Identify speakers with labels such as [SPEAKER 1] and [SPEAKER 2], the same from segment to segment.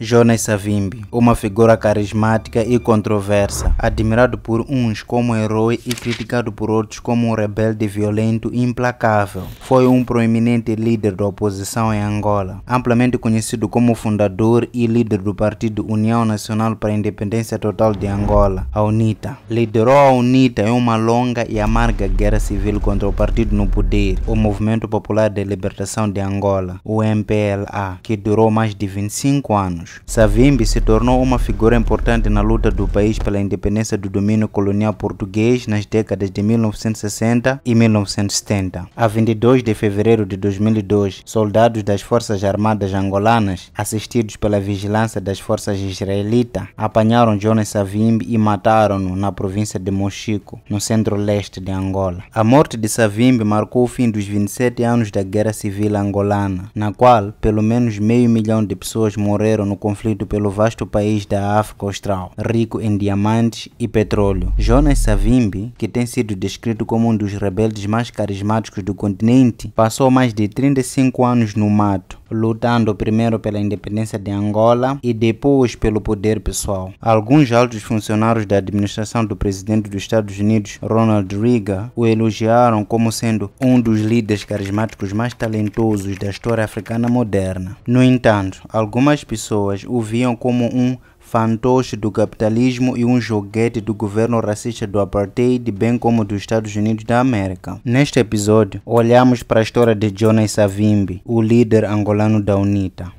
[SPEAKER 1] Jonas Savimbi, uma figura carismática e controversa, admirado por uns como herói e criticado por outros como um rebelde violento e implacável, foi um proeminente líder da oposição em Angola, amplamente conhecido como fundador e líder do partido União Nacional para a Independência Total de Angola, a UNITA. Liderou a UNITA em uma longa e amarga guerra civil contra o partido no poder, o Movimento Popular de Libertação de Angola, o MPLA, que durou mais de 25 anos. Savimbi se tornou uma figura importante na luta do país pela independência do domínio colonial português nas décadas de 1960 e 1970. A 22 de fevereiro de 2002, soldados das Forças Armadas angolanas, assistidos pela vigilância das forças israelitas, apanharam Jonas Savimbi e mataram-no na província de Mochico, no centro-leste de Angola. A morte de Savimbi marcou o fim dos 27 anos da Guerra Civil Angolana, na qual pelo menos meio milhão de pessoas morreram no no conflito pelo vasto país da África Austral, rico em diamantes e petróleo. Jonas Savimbi, que tem sido descrito como um dos rebeldes mais carismáticos do continente, passou mais de 35 anos no mato lutando primeiro pela independência de Angola e depois pelo poder pessoal. Alguns altos funcionários da administração do presidente dos Estados Unidos, Ronald Reagan, o elogiaram como sendo um dos líderes carismáticos mais talentosos da história africana moderna. No entanto, algumas pessoas o viam como um fantoche do capitalismo e um joguete do governo racista do apartheid, bem como dos Estados Unidos da América. Neste episódio, olhamos para a história de Jonas Savimbi, o líder angolano da UNITA.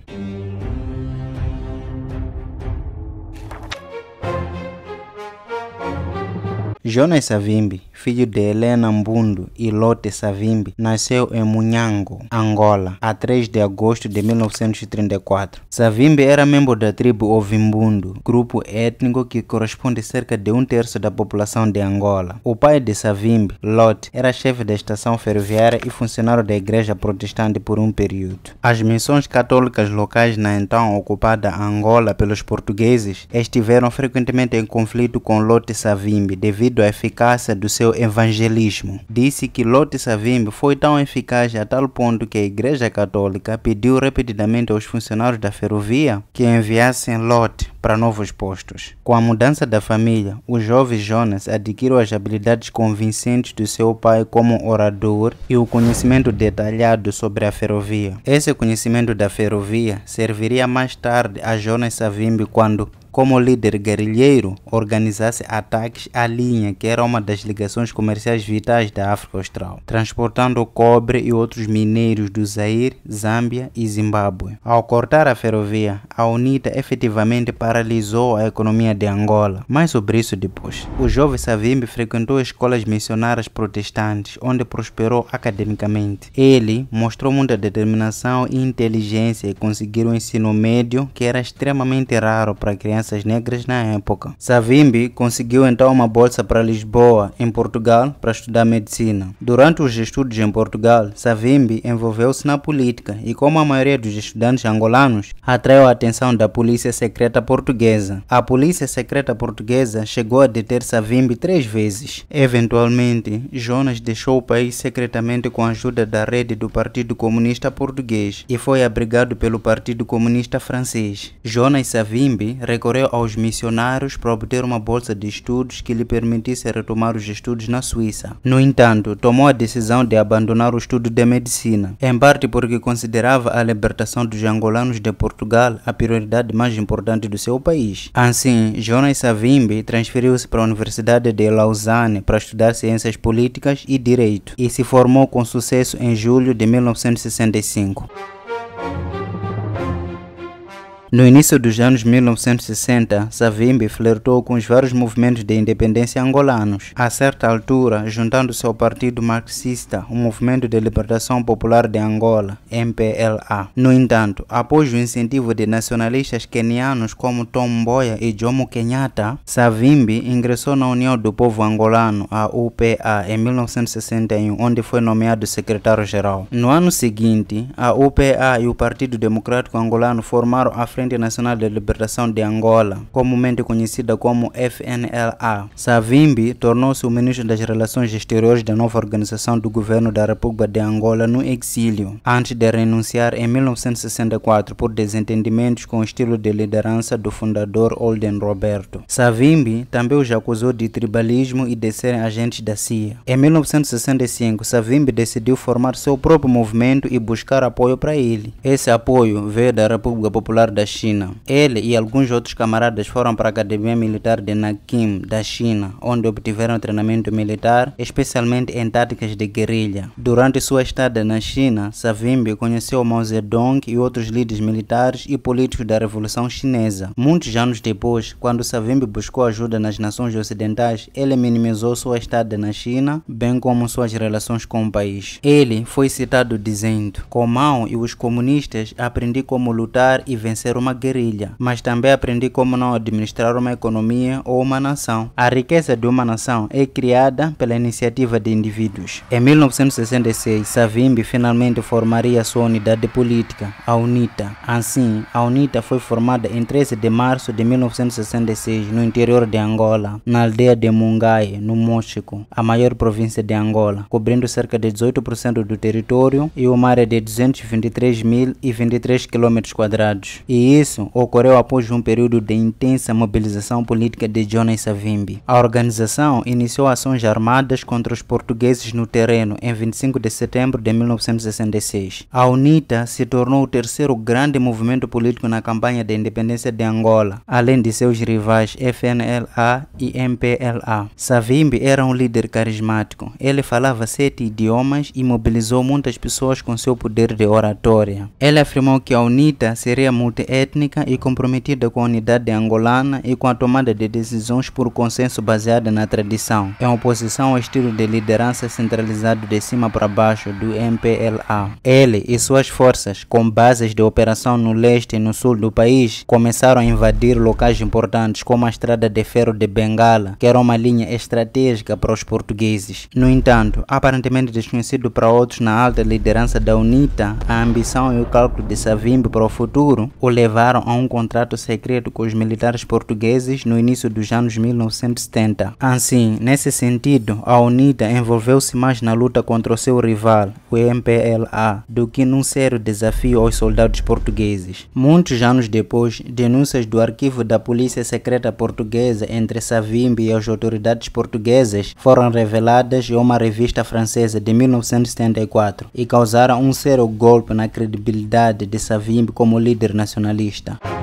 [SPEAKER 1] Jonas Savimbi filho de Helena Mbundo e Lote Savimbi, nasceu em Munhango, Angola, a 3 de agosto de 1934. Savimbi era membro da tribo Ovimbundo, grupo étnico que corresponde a cerca de um terço da população de Angola. O pai de Savimbi, Lote, era chefe da estação ferroviária e funcionário da igreja protestante por um período. As missões católicas locais na então ocupada Angola pelos portugueses estiveram frequentemente em conflito com Lote Savimbi devido à eficácia do seu seu evangelismo. Disse que Lote Savimbi foi tão eficaz a tal ponto que a Igreja Católica pediu repetidamente aos funcionários da ferrovia que enviassem Lote para novos postos. Com a mudança da família, o jovem Jonas adquiriu as habilidades convincentes do seu pai como orador e o conhecimento detalhado sobre a ferrovia. Esse conhecimento da ferrovia serviria mais tarde a Jonas Savimbi quando como líder guerrilheiro, organizasse ataques à linha, que era uma das ligações comerciais vitais da África Austral, transportando cobre e outros mineiros do Zaire, Zâmbia e Zimbábue. Ao cortar a ferrovia, a UNITA efetivamente paralisou a economia de Angola. Mais sobre isso depois. O jovem Savimbi frequentou escolas missionárias protestantes, onde prosperou academicamente. Ele mostrou muita determinação e inteligência e conseguiu um ensino médio que era extremamente raro para crianças crianças negras na época. Savimbi conseguiu então uma bolsa para Lisboa, em Portugal, para estudar medicina. Durante os estudos em Portugal, Savimbi envolveu-se na política e, como a maioria dos estudantes angolanos, atraiu a atenção da polícia secreta portuguesa. A polícia secreta portuguesa chegou a deter Savimbi três vezes. Eventualmente, Jonas deixou o país secretamente com a ajuda da rede do Partido Comunista Português e foi abrigado pelo Partido Comunista Francês. Jonas Savimbi recorreu recorreu aos missionários para obter uma bolsa de estudos que lhe permitisse retomar os estudos na Suíça. No entanto, tomou a decisão de abandonar o estudo de medicina, em parte porque considerava a libertação dos angolanos de Portugal a prioridade mais importante do seu país. Assim, Jonas Savimbi transferiu-se para a Universidade de Lausanne para estudar ciências políticas e direito e se formou com sucesso em julho de 1965. No início dos anos 1960, Savimbi flertou com os vários movimentos de independência angolanos. A certa altura, juntando-se ao Partido Marxista, o Movimento de Libertação Popular de Angola, MPLA. No entanto, após o incentivo de nacionalistas quenianos como Tom Mboya e Jomo Kenyatta, Savimbi ingressou na União do Povo Angolano, a UPA, em 1961, onde foi nomeado secretário-geral. No ano seguinte, a UPA e o Partido Democrático Angolano formaram a Frente Nacional de Libertação de Angola, comumente conhecida como FNLA. Savimbi tornou-se o ministro das Relações Exteriores da nova organização do governo da República de Angola no exílio, antes de renunciar em 1964 por desentendimentos com o estilo de liderança do fundador Holden Roberto. Savimbi também os acusou de tribalismo e de serem agentes da CIA. Em 1965, Savimbi decidiu formar seu próprio movimento e buscar apoio para ele. Esse apoio veio da República Popular da China. Ele e alguns outros camaradas foram para a Academia Militar de Nakim, da China, onde obtiveram treinamento militar, especialmente em táticas de guerrilha. Durante sua estada na China, Savimbi conheceu Mao Zedong e outros líderes militares e políticos da Revolução Chinesa. Muitos anos depois, quando Savimbi buscou ajuda nas nações ocidentais, ele minimizou sua estada na China, bem como suas relações com o país. Ele foi citado dizendo: Com Mao e os comunistas aprendi como lutar e vencer uma guerrilha, mas também aprendi como não administrar uma economia ou uma nação. A riqueza de uma nação é criada pela iniciativa de indivíduos. Em 1966, Savimbi finalmente formaria sua unidade política, a UNITA. Assim, a UNITA foi formada em 13 de março de 1966 no interior de Angola, na aldeia de Mungai, no México, a maior província de Angola, cobrindo cerca de 18% do território e uma área de 223.023 km quadrados. E isso ocorreu após um período de intensa mobilização política de Jonas Savimbi. A organização iniciou ações armadas contra os portugueses no terreno em 25 de setembro de 1966. A UNITA se tornou o terceiro grande movimento político na campanha de independência de Angola, além de seus rivais FNLA e MPLA. Savimbi era um líder carismático. Ele falava sete idiomas e mobilizou muitas pessoas com seu poder de oratória. Ele afirmou que a UNITA seria multi étnica e comprometida com a unidade angolana e com a tomada de decisões por consenso baseada na tradição, em é oposição ao estilo de liderança centralizado de cima para baixo do MPLA. Ele e suas forças, com bases de operação no leste e no sul do país, começaram a invadir locais importantes como a Estrada de Ferro de Bengala, que era uma linha estratégica para os portugueses. No entanto, aparentemente desconhecido para outros na alta liderança da UNITA, a ambição e o cálculo de Savimbi para o futuro o levou levaram a um contrato secreto com os militares portugueses no início dos anos 1970. Assim, nesse sentido, a UNITA envolveu-se mais na luta contra o seu rival, o MPLA, do que num sério desafio aos soldados portugueses. Muitos anos depois, denúncias do arquivo da Polícia Secreta Portuguesa entre Savimbi e as autoridades portuguesas foram reveladas em uma revista francesa de 1974 e causaram um sério golpe na credibilidade de Savimbi como líder nacionalista jornalista.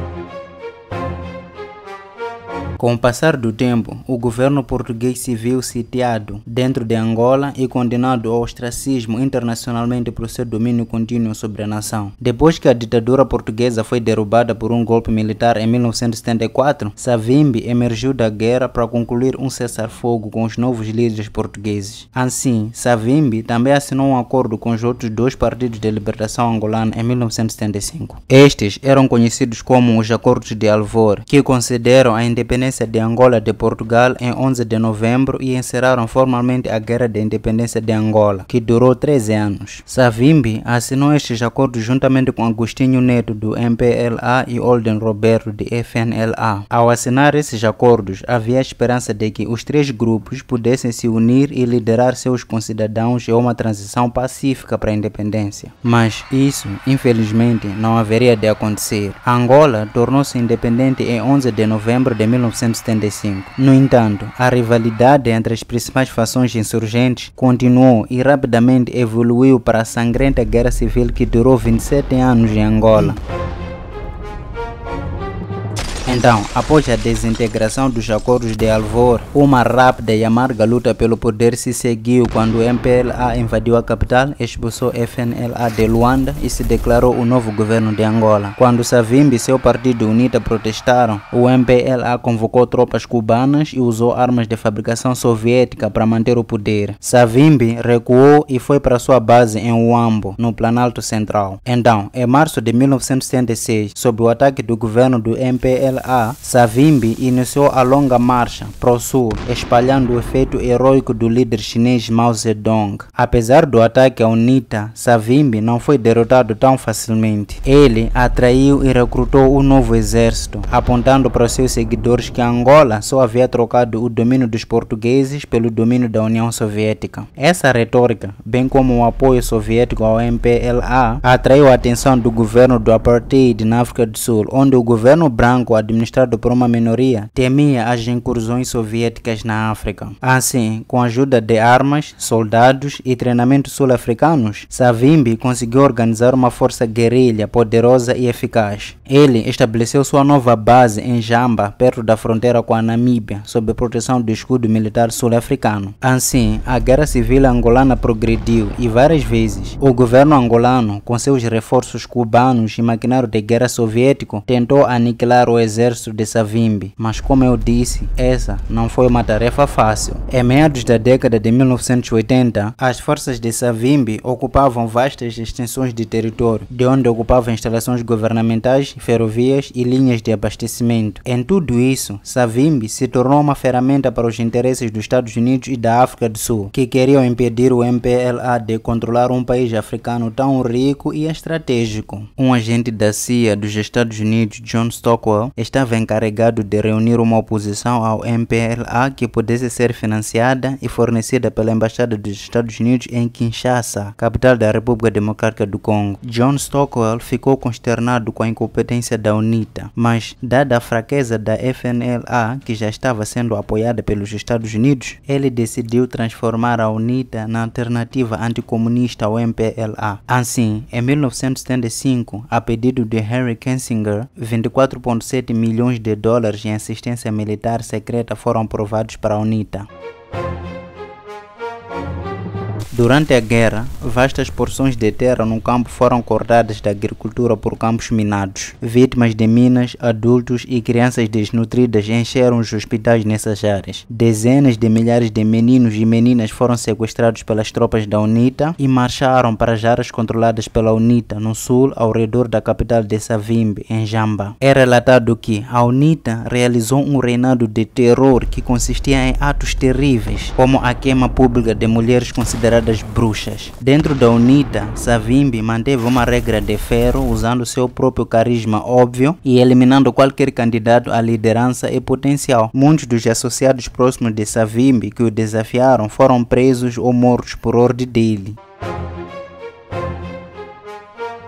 [SPEAKER 1] Com o passar do tempo, o governo português se viu sitiado dentro de Angola e condenado ao ostracismo internacionalmente por seu domínio contínuo sobre a nação. Depois que a ditadura portuguesa foi derrubada por um golpe militar em 1974, Savimbi emergiu da guerra para concluir um cessar-fogo com os novos líderes portugueses. Assim, Savimbi também assinou um acordo com os outros dois partidos de libertação angolana em 1975. Estes eram conhecidos como os Acordos de Alvor, que concederam a independência independência de Angola de Portugal em 11 de novembro e encerraram formalmente a Guerra de Independência de Angola, que durou 13 anos. Savimbi assinou estes acordos juntamente com Agostinho Neto do MPLA e Olden Roberto de FNLA. Ao assinar esses acordos, havia a esperança de que os três grupos pudessem se unir e liderar seus concidadãos em uma transição pacífica para a independência. Mas isso, infelizmente, não haveria de acontecer. Angola tornou-se independente em 11 de novembro de 19 1975. No entanto, a rivalidade entre as principais fações insurgentes continuou e rapidamente evoluiu para a sangrenta guerra civil que durou 27 anos em Angola. Então, após a desintegração dos acordos de Alvor, uma rápida e amarga luta pelo poder se seguiu quando o MPLA invadiu a capital, expulsou FNLA de Luanda e se declarou o novo governo de Angola. Quando Savimbi e seu partido UNITA protestaram, o MPLA convocou tropas cubanas e usou armas de fabricação soviética para manter o poder. Savimbi recuou e foi para sua base em Uambo, no Planalto Central. Então, em março de 1976, sob o ataque do governo do MPLA, a Savimbi iniciou a longa marcha para o sul, espalhando o efeito heróico do líder chinês Mao Zedong. Apesar do ataque à UNITA, Savimbi não foi derrotado tão facilmente. Ele atraiu e recrutou um novo exército, apontando para seus seguidores que Angola só havia trocado o domínio dos portugueses pelo domínio da União Soviética. Essa retórica, bem como o apoio soviético ao MPLA, atraiu a atenção do governo do Apartheid na África do Sul, onde o governo branco admitiu administrado por uma minoria, temia as incursões soviéticas na África. Assim, com a ajuda de armas, soldados e treinamento sul-africanos, Savimbi conseguiu organizar uma força guerrilha poderosa e eficaz. Ele estabeleceu sua nova base em Jamba, perto da fronteira com a Namíbia, sob proteção do escudo militar sul-africano. Assim, a guerra civil angolana progrediu e várias vezes o governo angolano, com seus reforços cubanos e maquinário de guerra soviético, tentou aniquilar o exército exército de Savimbi, mas como eu disse, essa não foi uma tarefa fácil. Em meados da década de 1980, as forças de Savimbi ocupavam vastas extensões de território, de onde ocupavam instalações governamentais, ferrovias e linhas de abastecimento. Em tudo isso, Savimbi se tornou uma ferramenta para os interesses dos Estados Unidos e da África do Sul, que queriam impedir o MPLA de controlar um país africano tão rico e estratégico. Um agente da CIA dos Estados Unidos, John Stockwell, estava encarregado de reunir uma oposição ao MPLA que pudesse ser financiada e fornecida pela Embaixada dos Estados Unidos em Kinshasa, capital da República Democrática do Congo. John Stockwell ficou consternado com a incompetência da UNITA, mas, dada a fraqueza da FNLA, que já estava sendo apoiada pelos Estados Unidos, ele decidiu transformar a UNITA na alternativa anticomunista ao MPLA. Assim, em 1975, a pedido de Henry Kissinger, 24,7 milhões de dólares em assistência militar secreta foram provados para a UNITA. Durante a guerra, vastas porções de terra no campo foram cortadas da agricultura por campos minados. Vítimas de minas, adultos e crianças desnutridas encheram os hospitais nessas áreas. Dezenas de milhares de meninos e meninas foram sequestrados pelas tropas da UNITA e marcharam para as áreas controladas pela UNITA no sul, ao redor da capital de Savimbi, em Jamba. É relatado que a UNITA realizou um reinado de terror que consistia em atos terríveis, como a queima pública de mulheres consideradas das bruxas. Dentro da UNITA, Savimbi manteve uma regra de ferro usando seu próprio carisma óbvio e eliminando qualquer candidato à liderança e potencial. Muitos dos associados próximos de Savimbi que o desafiaram foram presos ou mortos por ordem dele.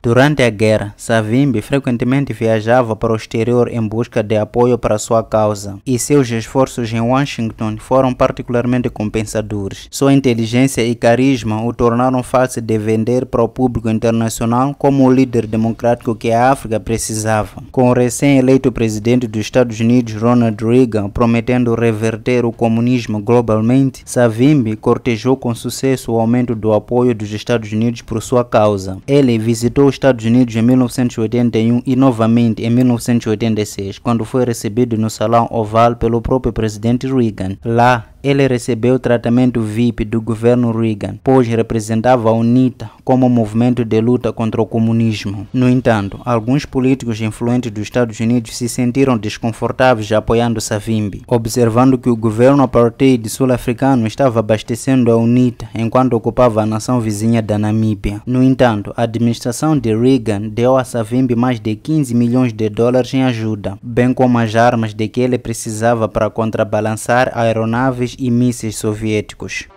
[SPEAKER 1] Durante a guerra, Savimbi frequentemente viajava para o exterior em busca de apoio para sua causa, e seus esforços em Washington foram particularmente compensadores. Sua inteligência e carisma o tornaram fácil de vender para o público internacional como o líder democrático que a África precisava. Com o recém-eleito presidente dos Estados Unidos, Ronald Reagan, prometendo reverter o comunismo globalmente, Savimbi cortejou com sucesso o aumento do apoio dos Estados Unidos por sua causa. Ele visitou Estados Unidos em 1981 e novamente em 1986, quando foi recebido no Salão Oval pelo próprio presidente Reagan. Lá, ele recebeu o tratamento VIP do governo Reagan, pois representava a UNITA como movimento de luta contra o comunismo. No entanto, alguns políticos influentes dos Estados Unidos se sentiram desconfortáveis apoiando Savimbi, observando que o governo apartheid sul-africano estava abastecendo a UNITA enquanto ocupava a nação vizinha da Namíbia. No entanto, a administração de de Reagan deu a Savimbi mais de 15 milhões de dólares em ajuda, bem como as armas de que ele precisava para contrabalançar aeronaves e mísseis soviéticos.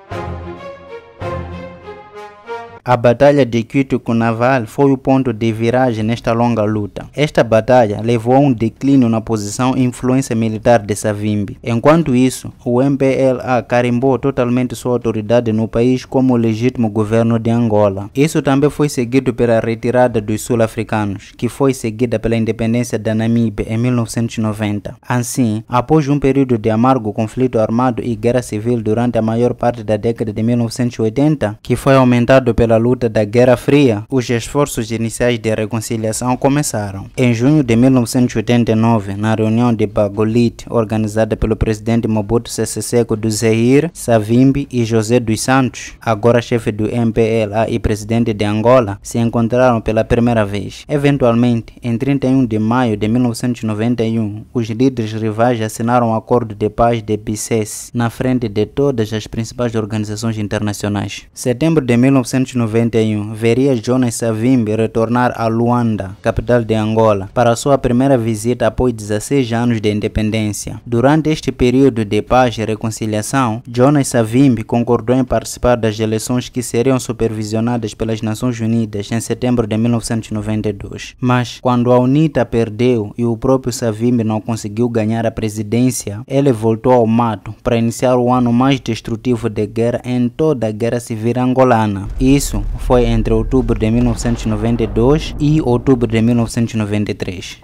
[SPEAKER 1] A Batalha de Quito com Naval foi o ponto de viragem nesta longa luta. Esta batalha levou a um declínio na posição e influência militar de Savimbi. Enquanto isso, o MPLA carimbou totalmente sua autoridade no país como legítimo governo de Angola. Isso também foi seguido pela retirada dos sul-africanos, que foi seguida pela independência da Namíbia em 1990. Assim, após um período de amargo conflito armado e guerra civil durante a maior parte da década de 1980, que foi aumentado pela pela luta da Guerra Fria, os esforços iniciais de reconciliação começaram. Em junho de 1989, na reunião de Bagolit, organizada pelo presidente Mobutu Sese Seko do Zaire, Savimbi e José dos Santos, agora chefe do MPLA e presidente de Angola, se encontraram pela primeira vez. Eventualmente, em 31 de maio de 1991, os líderes rivais assinaram um acordo de paz de Bicesse na frente de todas as principais organizações internacionais. Setembro de 1991 1991, veria Jonas Savimbi retornar a Luanda, capital de Angola, para sua primeira visita após 16 anos de independência. Durante este período de paz e reconciliação, Jonas Savimbi concordou em participar das eleições que seriam supervisionadas pelas Nações Unidas em setembro de 1992. Mas, quando a UNITA perdeu e o próprio Savimbi não conseguiu ganhar a presidência, ele voltou ao mato para iniciar o ano mais destrutivo de guerra em toda a Guerra Civil Angolana. Isso isso foi entre outubro de 1992 e outubro de 1993.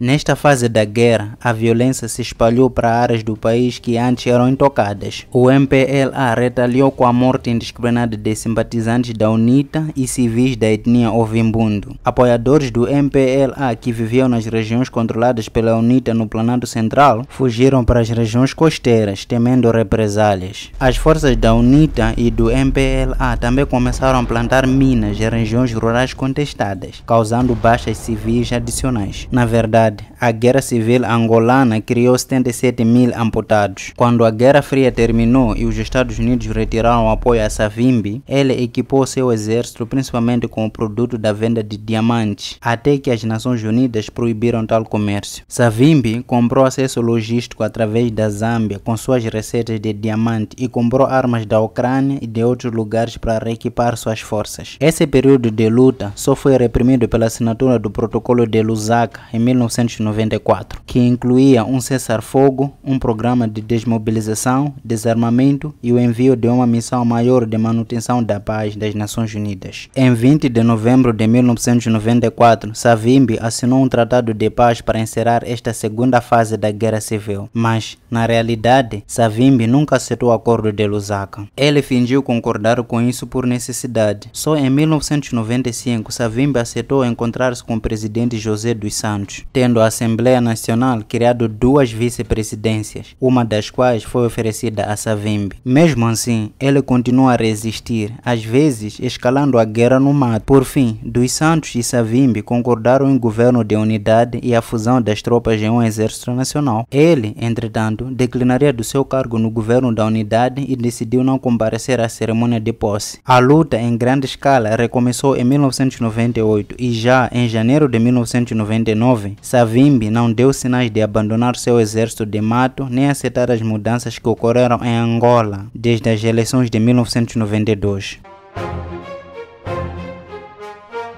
[SPEAKER 1] Nesta fase da guerra, a violência se espalhou para áreas do país que antes eram intocadas. O MPLA retaliou com a morte indiscriminada de simpatizantes da UNITA e civis da etnia Ovimbundo. Apoiadores do MPLA que viviam nas regiões controladas pela UNITA no Planalto Central fugiram para as regiões costeiras, temendo represálias. As forças da UNITA e do MPLA também começaram a plantar minas em regiões rurais contestadas, causando baixas civis adicionais. Na verdade, a Guerra Civil Angolana criou 77 mil amputados. Quando a Guerra Fria terminou e os Estados Unidos retiraram o apoio a Savimbi, ele equipou seu exército principalmente com o produto da venda de diamantes, até que as Nações Unidas proibiram tal comércio. Savimbi comprou acesso logístico através da Zâmbia com suas receitas de diamante e comprou armas da Ucrânia e de outros lugares para reequipar suas forças. Esse período de luta só foi reprimido pela assinatura do Protocolo de Lusaka em 19 1994, que incluía um cessar-fogo, um programa de desmobilização, desarmamento e o envio de uma missão maior de manutenção da paz das Nações Unidas. Em 20 de novembro de 1994, Savimbi assinou um tratado de paz para encerrar esta segunda fase da guerra civil, mas, na realidade, Savimbi nunca aceitou o acordo de Lusaka. Ele fingiu concordar com isso por necessidade. Só em 1995, Savimbi aceitou encontrar-se com o presidente José dos Santos, tendo a Assembleia Nacional criado duas vice-presidências, uma das quais foi oferecida a Savimbi. Mesmo assim, ele continua a resistir, às vezes escalando a guerra no mato. Por fim, dos Santos e Savimbi concordaram em governo de unidade e a fusão das tropas em um exército nacional. Ele, entretanto, declinaria do seu cargo no governo da unidade e decidiu não comparecer à cerimônia de posse. A luta em grande escala recomeçou em 1998 e já em janeiro de 1999, Savimbi não deu sinais de abandonar seu exército de mato nem aceitar as mudanças que ocorreram em Angola desde as eleições de 1992.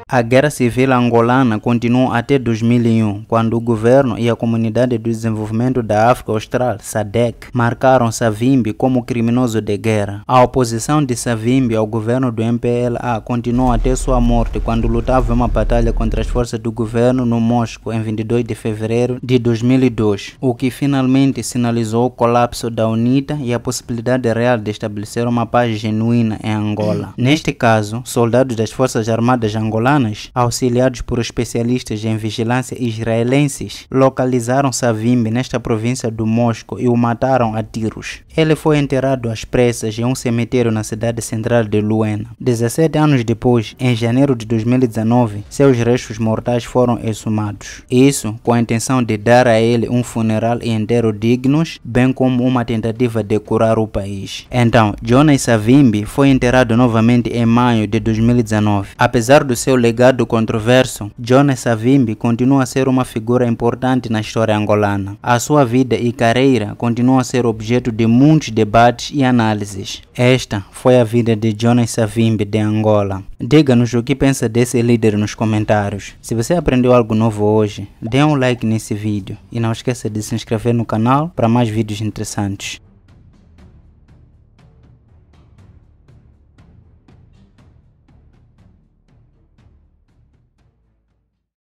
[SPEAKER 1] A guerra civil angolana continua até 2001, quando o governo e a Comunidade de Desenvolvimento da África Austral, SADC, marcaram Savimbi como criminoso de guerra. A oposição de Savimbi ao governo do MPLA continuou até sua morte, quando lutava uma batalha contra as forças do governo no Mosco em 22 de fevereiro de 2002, o que finalmente sinalizou o colapso da UNITA e a possibilidade real de estabelecer uma paz genuína em Angola. Hum. Neste caso, soldados das Forças Armadas angolanas americanas, auxiliados por especialistas em vigilância israelenses, localizaram Savimbi nesta província do Mosco e o mataram a tiros. Ele foi enterrado às pressas em um cemitério na cidade central de Luena. 17 anos depois, em janeiro de 2019, seus restos mortais foram exumados. Isso com a intenção de dar a ele um funeral inteiro dignos, bem como uma tentativa de curar o país. Então, Jonas Savimbi foi enterrado novamente em maio de 2019. Apesar do seu alegado controverso, Jonas Savimbi continua a ser uma figura importante na história angolana. A sua vida e carreira continuam a ser objeto de muitos debates e análises. Esta foi a vida de Jonas Savimbi de Angola. Diga-nos o que pensa desse líder nos comentários. Se você aprendeu algo novo hoje, dê um like nesse vídeo e não esqueça de se inscrever no canal para mais vídeos interessantes.